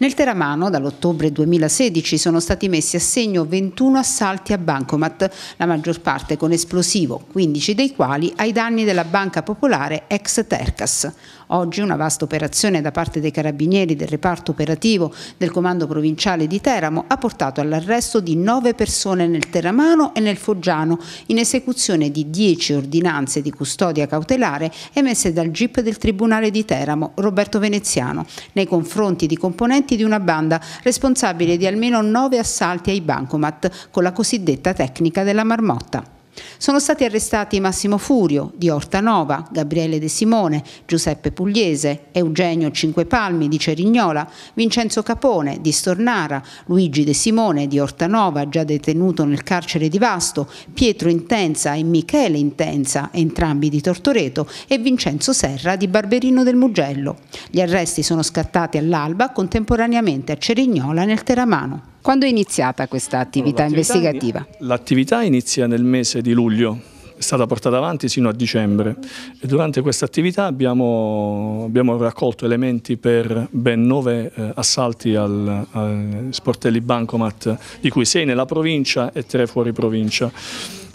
Nel Teramano dall'ottobre 2016 sono stati messi a segno 21 assalti a bancomat, la maggior parte con esplosivo, 15 dei quali ai danni della Banca Popolare ex Tercas. Oggi una vasta operazione da parte dei carabinieri del reparto operativo del Comando Provinciale di Teramo ha portato all'arresto di 9 persone nel Teramano e nel Foggiano in esecuzione di 10 ordinanze di custodia cautelare emesse dal GIP del Tribunale di Teramo, Roberto Veneziano, nei confronti di componenti componenti di una banda responsabile di almeno nove assalti ai bancomat con la cosiddetta tecnica della marmotta. Sono stati arrestati Massimo Furio, di Ortanova, Gabriele De Simone, Giuseppe Pugliese, Eugenio Cinquepalmi di Cerignola, Vincenzo Capone di Stornara, Luigi De Simone di Ortanova, già detenuto nel carcere di Vasto, Pietro Intenza e Michele Intenza, entrambi di Tortoreto, e Vincenzo Serra di Barberino del Mugello. Gli arresti sono scattati all'alba contemporaneamente a Cerignola nel Teramano. Quando è iniziata questa attività allora, investigativa? L'attività inizia nel mese di luglio è stata portata avanti sino a dicembre e durante questa attività abbiamo, abbiamo raccolto elementi per ben nove eh, assalti al, al sportelli bancomat di cui sei nella provincia e tre fuori provincia.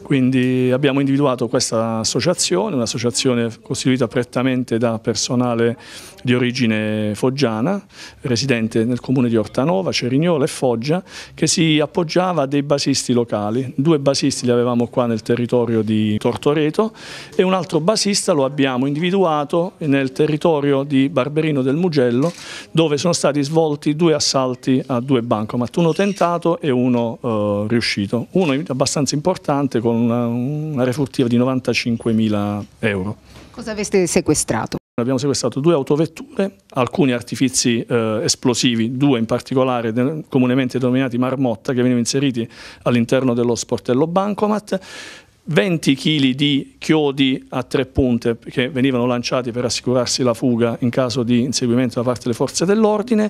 Quindi abbiamo individuato questa associazione, un'associazione costituita prettamente da personale di origine foggiana, residente nel comune di Ortanova, Cerignola e Foggia, che si appoggiava a dei basisti locali. Due basisti li avevamo qua nel territorio di Tortoreto e un altro basista lo abbiamo individuato nel territorio di Barberino del Mugello, dove sono stati svolti due assalti a due bancomat, uno tentato e uno eh, riuscito. Uno abbastanza importante con con una, una refurtiva di 95.000 euro. Cosa aveste sequestrato? Abbiamo sequestrato due autovetture, alcuni artifici eh, esplosivi, due in particolare comunemente denominati marmotta, che venivano inseriti all'interno dello sportello bancomat, 20 kg di chiodi a tre punte che venivano lanciati per assicurarsi la fuga in caso di inseguimento da parte delle forze dell'ordine,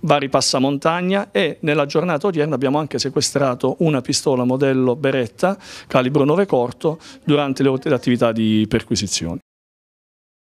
vari passamontagna e nella giornata odierna abbiamo anche sequestrato una pistola modello Beretta calibro 9 corto durante le attività di perquisizione.